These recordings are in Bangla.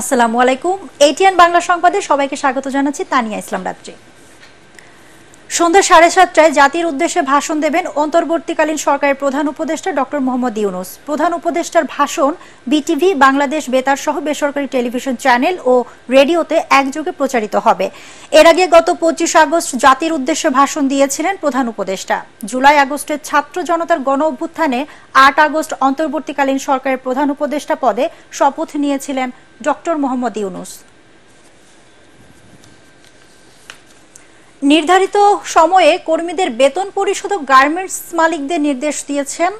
আসসালামু আলাইকুম এটিএন বাংলা সংবাদে সবাইকে স্বাগত জানাচ্ছি তানিয়া ইসলাম রাত্রি সন্ধ্যা সাড়ে সাতটায় জাতির উদ্দেশ্যে ভাষণ দেবেন অন্তর্বর্তীকালীন সরকারের প্রধান উপদেষ্টা ডক্টর মোহাম্মদ ইউনুস প্রধান উপদেষ্টার ভাষণ বিটিভি বাংলাদেশ বেতার সহ বেসরকারি টেলিভিশন চ্যানেল ও রেডিওতে একযোগে প্রচারিত হবে এর আগে গত পঁচিশ আগস্ট জাতির উদ্দেশ্যে ভাষণ দিয়েছিলেন প্রধান উপদেষ্টা জুলাই আগস্টের ছাত্র জনতার গণ অভ্যুত্থানে আট আগস্ট অন্তর্বর্তীকালীন সরকারের প্রধান উপদেষ্টা পদে শপথ নিয়েছিলেন ডক্টর মোহাম্মদ ইউনুস নির্ধারিত সময়ে কর্মীদের বেতন পরিশোধ গার্মেন্টস মালিকদের নির্দেশ দিয়েছেন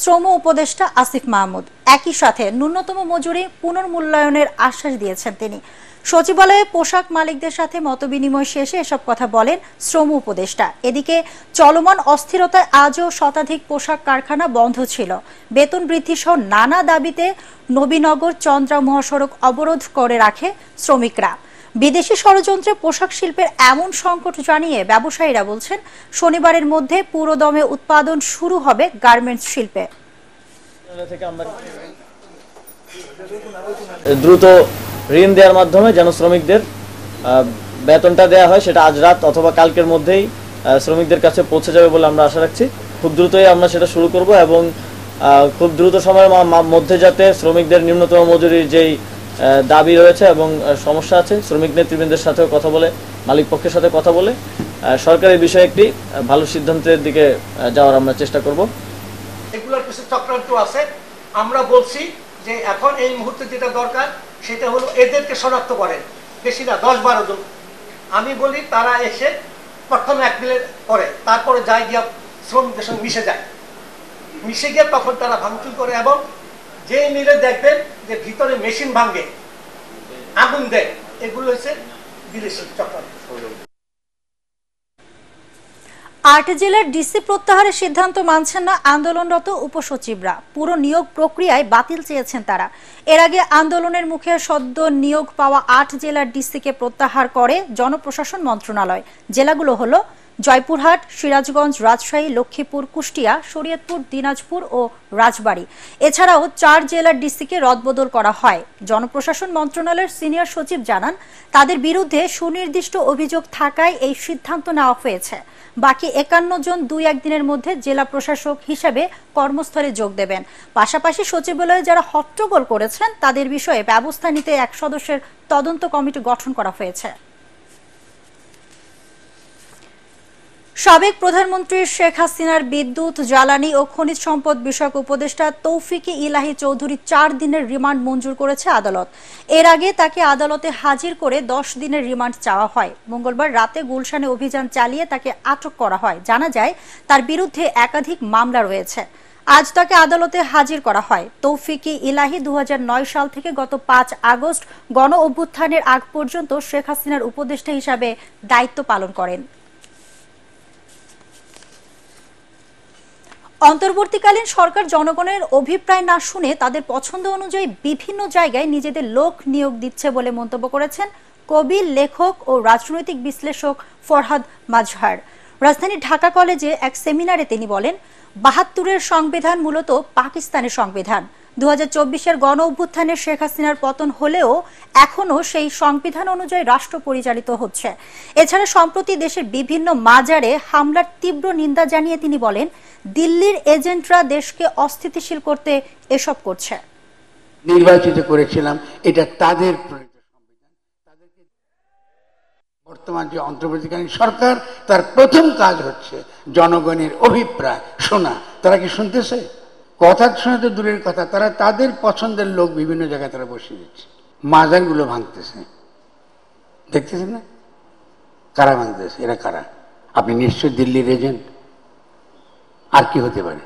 শ্রম উপদেষ্টা আসিফ মাহমুদ একই সাথে ন্যূনতম মজুরি পুনর্মূল্যায়নের আশ্বাস দিয়েছেন তিনি সচিবালয়ে পোশাক মালিকদের সাথে মতবিনিময় শেষে এসব কথা বলেন শ্রম উপদেষ্টা এদিকে চলমান অস্থিরতায় আজও শতাধিক পোশাক কারখানা বন্ধ ছিল বেতন বৃদ্ধি সহ নানা দাবিতে নবীনগর চন্দ্রা মহাসড়ক অবরোধ করে রাখে শ্রমিকরা বিদেশি ষড়যন্ত্রে পোশাক শিল্পের এমন সংকট জানিয়ে ব্যবসায়ীরা বলছেন শনিবারের মধ্যে পুরোদমে উৎপাদন শুরু হবে গার্মেন্টস শিল্পে দ্রুত ঋণ দেওয়ার মাধ্যমে যেন শ্রমিকদের বেতনটা দেয়া হয় সেটা আজ রাত অথবা কালকের মধ্যেই শ্রমিকদের কাছে পৌঁছে যাবে বলে আমরা আশা রাখছি খুব দ্রুতই আমরা সেটা শুরু করব এবং খুব দ্রুত সময়ের মধ্যে যাতে শ্রমিকদের নিম্নতম মজুরির যেই দাবি রয়েছে এবং সমস্যা আছে শ্রমিক নেতৃবৃন্দের সাথেও কথা বলে মালিক পক্ষের সাথে কথা বলে সরকারের বিষয়ে একটি ভালো সিদ্ধান্তের দিকে যাওয়ার আমরা চেষ্টা করব এগুলোর কিছু চক্রান্ত আছে আমরা বলছি যে এখন এই মুহূর্তে যেটা দরকার সেটা হলো এদেরকে শনাক্ত করেন বেশি না দশ বারো জন আমি বলি তারা এসে প্রথম এক মিলে করে তারপরে যায় গিয়া শ্রমিকদের সঙ্গে মিশে যায় মিশে গিয়ে তখন তারা ভাঙচুর করে এবং যে মিলে দেখবেন যে ভিতরে মেশিন ভাঙ্গে আগুন দেয় এগুলো হচ্ছে বিদেশি চক্র আট জেলার ডিসি প্রত্যাহারের সিদ্ধান্ত মানছেন না আন্দোলনরত উপসচিবরা পুরো নিয়োগ প্রক্রিয়ায় বাতিল চেয়েছেন তারা এর আগে আন্দোলনের মুখে সদ্য নিয়োগ পাওয়া আট জেলার ডিসিকে প্রত্যাহার করে জনপ্রশাসন মন্ত্রণালয় জেলাগুলো হলো জয়পুরহাট সিরাজগঞ্জ রাজশাহী লক্ষ্মীপুর কুষ্টিয়া শরীয়তপুর দিনাজপুর ও রাজবাড়ি এছাড়াও চার জেলার ডিসিকে রদবদল করা হয় জনপ্রশাসন মন্ত্রণালয়ের সিনিয়র সচিব জানান তাদের বিরুদ্ধে সুনির্দিষ্ট অভিযোগ থাকায় এই সিদ্ধান্ত নেওয়া হয়েছে বাকি একান্ন জন দুই একদিনের মধ্যে জেলা প্রশাসক হিসাবে কর্মস্থলে যোগ দেবেন পাশাপাশি সচিবালয়ে যারা হট্টগোল করেছেন তাদের বিষয়ে ব্যবস্থা নিতে এক সদস্যের তদন্ত কমিটি গঠন করা হয়েছে সাবেক প্রধানমন্ত্রী শেখ হাসিনার বিদ্যুৎ জ্বালানি ও খনিজ সম্পদ বিষয়ক উপদেষ্টা তৌফিকে ইলাহি চৌধুরী চার দিনের রিমান্ড মঞ্জুর করেছে আদালত এর আগে তাকে আদালতে হাজির করে দশ দিনের রিমান্ড চাওয়া হয় মঙ্গলবার রাতে গুলশানে অভিযান চালিয়ে তাকে আটক করা হয় জানা যায় তার বিরুদ্ধে একাধিক মামলা রয়েছে আজ তাকে আদালতে হাজির করা হয় তৌফিকি ইলাহি দু সাল থেকে গত পাঁচ আগস্ট গণ অভ্যুত্থানের আগ পর্যন্ত শেখ হাসিনার উপদেষ্টা হিসাবে দায়িত্ব পালন করেন অন্তর্বর্তীকালীন সরকার জনগণের অভিপ্রায় না শুনে তাদের পছন্দ অনুযায়ী বিভিন্ন জায়গায় নিজেদের লোক নিয়োগ দিচ্ছে বলে মন্তব্য করেছেন কবি লেখক ও রাজনৈতিক বিশ্লেষক ফরহাদ মাজহার রাজধানীর ঢাকা কলেজে এক সেমিনারে তিনি বলেন বাহাত্তরের সংবিধান মূলত পাকিস্তানের সংবিধান দু এর গণ অভ্যুত্থানে শেখ হাসিনার পতন হলেও এখনও সেই সংবিধান অনুযায়ী রাষ্ট্র পরিচালিত হচ্ছে এছাড়া সম্প্রতি দেশের বিভিন্ন মাজারে হামলার তীব্র নিন্দা জানিয়ে তিনি বলেন দিল্লির এজেন্টরা দেশকে অস্থিতিশীল করতে এসব করছে নির্বাচিত করেছিলাম এটা তাদের বর্তমান যে অন্তর্বর্তীকালীন সরকার তার প্রথম কাজ হচ্ছে জনগণের অভিপ্রায় শোনা তারা কি শুনতেছে কথা শোনা তো দূরের কথা তারা তাদের পছন্দের লোক বিভিন্ন জায়গায় তারা বসিয়ে দিচ্ছে মাজারগুলো ভাঙতেছে দেখতেছেন না কারা ভাঙতেছে এরা কারা আপনি নিশ্চয় দিল্লির এজেন্ট আর কি হতে পারে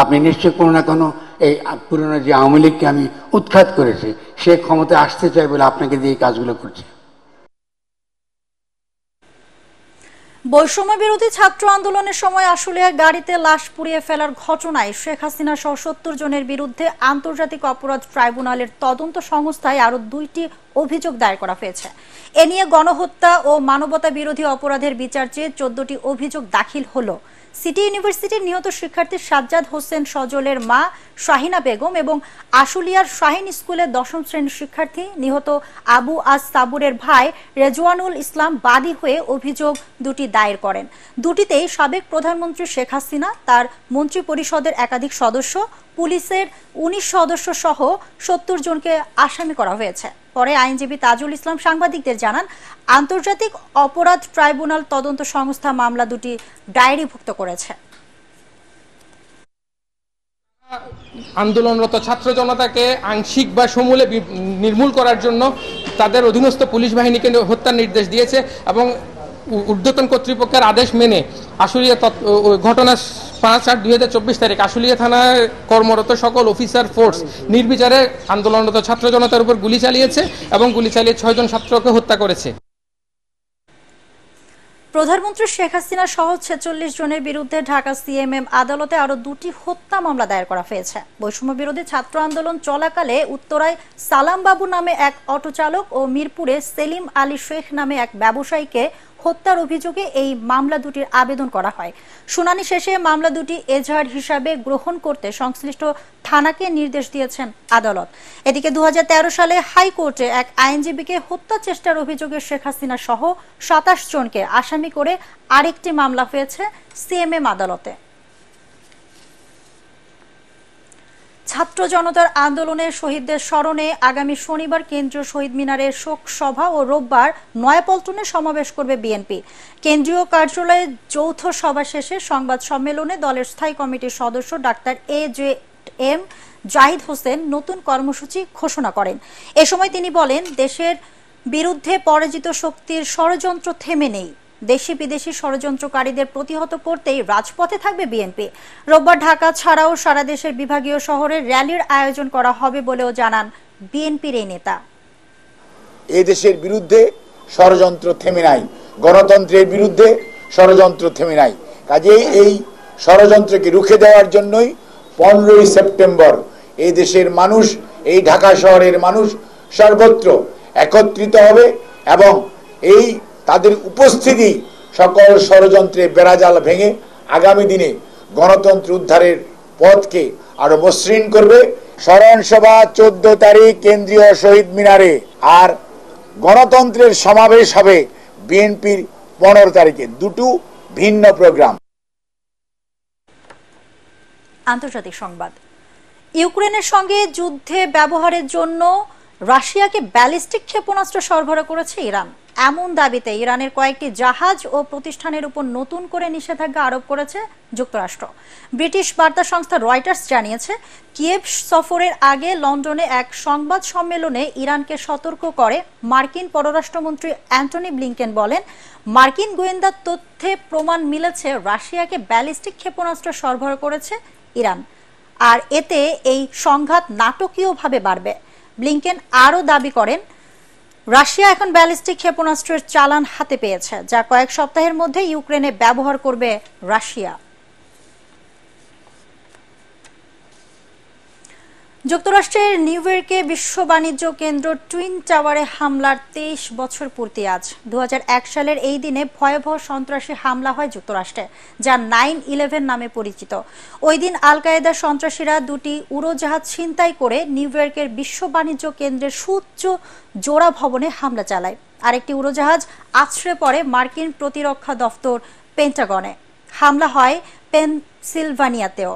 আপনি নিশ্চয় কোনো না কোনো এই পুরনো যে আওয়ামী লীগকে আমি উৎখাত করেছি সে ক্ষমতা আসতে চাই বলে আপনাকে দিয়ে এই কাজগুলো করছে বৈষম্য বিরোধী ছাত্র আন্দোলনের সময় আসলে গাড়িতে লাশ পুড়িয়ে ফেলার ঘটনায় শেখ হাসিনা সহ সত্তর জনের বিরুদ্ধে আন্তর্জাতিক অপরাধ ট্রাইব্যুনালের তদন্ত সংস্থায় আরও দুইটি অভিযোগ দায়ের করা হয়েছে এ নিয়ে গণহত্যা ও মানবতা বিরোধী অপরাধের বিচার চেয়ে চোদ্দটি অভিযোগ দাখিল হলো সিটি ইউনিভার্সিটির নিহত শিক্ষার্থী সাজ্জাদ হোসেন সজলের মা শাহিনা বেগম এবং আশুলিয়ার শাহিন স্কুলের দশম শ্রেণীর শিক্ষার্থী নিহত আবু আজ সাবুরের ভাই রেজওয়ানুল ইসলাম বাদী হয়ে অভিযোগ দুটি দায়ের করেন দুটিতেই সাবেক প্রধানমন্ত্রী শেখ হাসিনা তার মন্ত্রী পরিষদের একাধিক সদস্য পুলিশের উনিশ সদস্য সহ সত্তর জনকে আসামি করা হয়েছে পরে আইনজীবী তাজুল ইসলাম সাংবাদিকদের জানান আন্তর্জাতিক অপরাধ ট্রাইব্যুনাল তদন্ত সংস্থা মামলা দুটি ডায়েরিভুক্ত করেছে আন্দোলনরত ছাত্র জনতাকে আংশিক বা সমূলে নির্মূল করার জন্য তাদের অধীনস্থ পুলিশ বাহিনীকে হত্যার নির্দেশ দিয়েছে এবং ঊর্ধ্বতন কর্তৃপক্ষের আদেশ মেনে আসলে ঘটনা পাঁচ আট দুই হাজার চব্বিশ তারিখ আশুলিয়া থানার কর্মরত সকল অফিসার ফোর্স নির্বিচারে আন্দোলনরত ছাত্র জনতার উপর গুলি চালিয়েছে এবং গুলি চালিয়ে ছয়জন ছাত্রকে হত্যা করেছে প্রধানমন্ত্রী শেখ হাসিনা সহ ছেচল্লিশ জনের বিরুদ্ধে ঢাকা সিএমএম আদালতে আরও দুটি হত্যা মামলা দায়ের করা হয়েছে বৈষম্য বিরোধী ছাত্র আন্দোলন চলাকালে উত্তরায় সালাম বাবু নামে এক অটো চালক ও মিরপুরে সেলিম আলী শেখ নামে এক ব্যবসায়ীকে হত্যার অভিযোগে এই মামলা দুটির আবেদন করা হয় শুনানি শেষে মামলা দুটি এজাহার হিসাবে গ্রহণ করতে সংশ্লিষ্ট থানাকে নির্দেশ দিয়েছেন আদালত এদিকে দু সালে হাইকোর্টে এক আইনজীবীকে হত্যা চেষ্টার অভিযোগে শেখ হাসিনা সহ সাতাশ জনকে আসামি করে আরেকটি মামলা হয়েছে সিএমএম আদালতে ছাত্র জনতার আন্দোলনের শহীদদের স্মরণে আগামী শনিবার কেন্দ্রীয় শহীদ মিনারে শোক সভা ও রোববার নয়াপল্টনে সমাবেশ করবে বিএনপি কেন্দ্রীয় কার্যালয়ে যৌথ সভা শেষে সংবাদ সম্মেলনে দলের স্থায়ী কমিটির সদস্য doctor A J M Zahid Hossain নতুন কর্মসূচি ঘোষণা করেন এ সময় তিনি বলেন দেশের বিরুদ্ধে পরাজিত শক্তির ষড়যন্ত্র থেমে নেই দেশি বিদেশি ষড়যন্ত্রকারীদের প্রতিহত করতেই রাজপথে থাকবে বিএনপি রোববার ঢাকা ছাড়াও সারা দেশের বিভাগীয় শহরে র্যালির আয়োজন করা হবে বলেও জানান বিএনপির এই নেতা এ দেশের বিরুদ্ধে ষড়যন্ত্র থেমে নাই গণতন্ত্রের বিরুদ্ধে ষড়যন্ত্র থেমে নাই কাজেই এই ষড়যন্ত্রকে রুখে দেওয়ার জন্যই পনেরোই সেপ্টেম্বর এই দেশের মানুষ এই ঢাকা শহরের মানুষ সর্বত্র একত্রিত হবে এবং এই তাদের উপস্থিতি সকল ষড়যন্ত্রে বেড়াজাল ভেঙে আগামী দিনে গণতন্ত্র উদ্ধারের পথকে আরো মসৃণ করবে স্মরণসভা চোদ্দ তারিখ কেন্দ্রীয় শহীদ মিনারে আর গণতন্ত্রের সমাবেশ হবে বিএনপির পনেরো তারিখে দুটো ভিন্ন প্রোগ্রাম আন্তর্জাতিক সংবাদ ইউক্রেনের সঙ্গে যুদ্ধে ব্যবহারের জন্য রাশিয়াকে ব্যালিস্টিক ক্ষেপণাস্ত্র সরবরাহ করেছে ইরান এমন দাবিতে ইরানের কয়েকটি জাহাজ ও প্রতিষ্ঠানের উপর নতুন করে নিষেধাজ্ঞা আরোপ করেছে যুক্তরাষ্ট্র ব্রিটিশ বার্তা সংস্থা রয়টার্স জানিয়েছে কিয়েভ সফরের আগে লন্ডনে এক সংবাদ সম্মেলনে ইরানকে সতর্ক করে মার্কিন পররাষ্ট্রমন্ত্রী অ্যান্টনি ব্লিংকেন বলেন মার্কিন গোয়েন্দা তথ্যে প্রমাণ মিলেছে রাশিয়াকে ব্যালিস্টিক ক্ষেপণাস্ত্র সরবরাহ করেছে ইরান আর এতে এই সংঘাত নাটকীয়ভাবে বাড়বে ব্লিংকেন আরও দাবি করেন রাশিয়া এখন ব্যালিস্টিক ক্ষেপণাস্ত্রের চালান হাতে পেয়েছে যা কয়েক সপ্তাহের মধ্যে ইউক্রেনে ব্যবহার করবে রাশিয়া যুক্তরাষ্ট্রের নিউইয়র্কে বিশ্ব বাণিজ্য কেন্দ্র টুইন টাওয়ারে হামলার তেইশ বছর পূর্তি আজ দু সালের এই দিনে ভয়াবহ সন্ত্রাসী হামলা হয় যুক্তরাষ্ট্রে যা নাইন ইলেভেন নামে পরিচিত ওই দিন আল কায়েদা সন্ত্রাসীরা দুটি উড়োজাহাজ ছিনতাই করে নিউইয়র্কের বিশ্ব বাণিজ্য কেন্দ্রের সুচ্চ জোড়া ভবনে হামলা চালায় আরেকটি উড়োজাহাজ আছড়ে পড়ে মার্কিন প্রতিরক্ষা দফতর পেন্টাগনে হামলা হয় পেনসিলভানিয়াতেও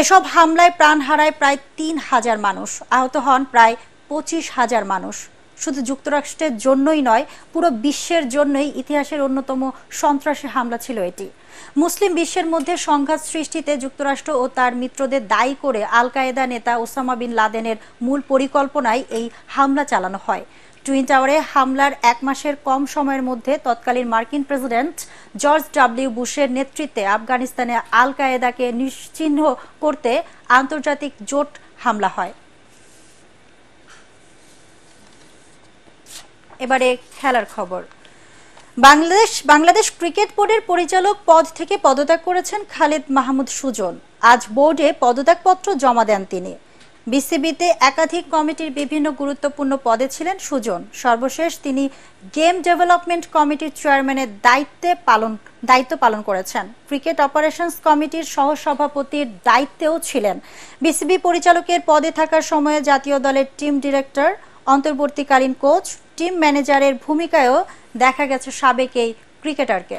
এসব হামলায় প্রাণ হারায় প্রায় তিন হাজার মানুষ আহত হন প্রায় পঁচিশ হাজার মানুষ শুধু যুক্তরাষ্ট্রের জন্যই নয় পুরো বিশ্বের জন্যই ইতিহাসের অন্যতম সন্ত্রাসী হামলা ছিল এটি মুসলিম বিশ্বের মধ্যে সংঘাত সৃষ্টিতে যুক্তরাষ্ট্র ও তার মিত্রদের দায়ী করে আল কায়েদা নেতা ওসামা বিন লাদেনের মূল পরিকল্পনায় এই হামলা চালানো হয় টুইন টাওয়ারে হামলার এক মাসের কম সময়ের মধ্যে তৎকালীন মার্কিন প্রেসিডেন্ট জর্জ ডাব্লিউ বুশের নেতৃত্বে আফগানিস্তানে আল কায়েদাকে নিশ্চিহ্ন করতে আন্তর্জাতিক জোট হামলা হয় এবারে খেলার খবর বাংলাদেশ বাংলাদেশ ক্রিকেট বোর্ডের পরিচালক পদ থেকে পদত্যাগ করেছেন খালেদ মাহমুদ সুজন আজ বোর্ডে পদত্যাগপত্র জমা দেন তিনি বিসিবিতে একাধিক কমিটির বিভিন্ন গুরুত্বপূর্ণ পদে ছিলেন সুজন সর্বশেষ তিনি গেম ডেভেলপমেন্ট কমিটির চেয়ারম্যানের দায়িত্বে পালন দায়িত্ব পালন করেছেন ক্রিকেট অপারেশনস কমিটির সহসভাপতির দায়িত্বেও ছিলেন বিসিবি পরিচালকের পদে থাকার সময়ে জাতীয় দলের টিম ডিরেক্টর অন্তর্বর্তীকালীন কোচ টিম ম্যানেজারের ভূমিকায়ও দেখা গেছে সাবেক এই ক্রিকেটারকে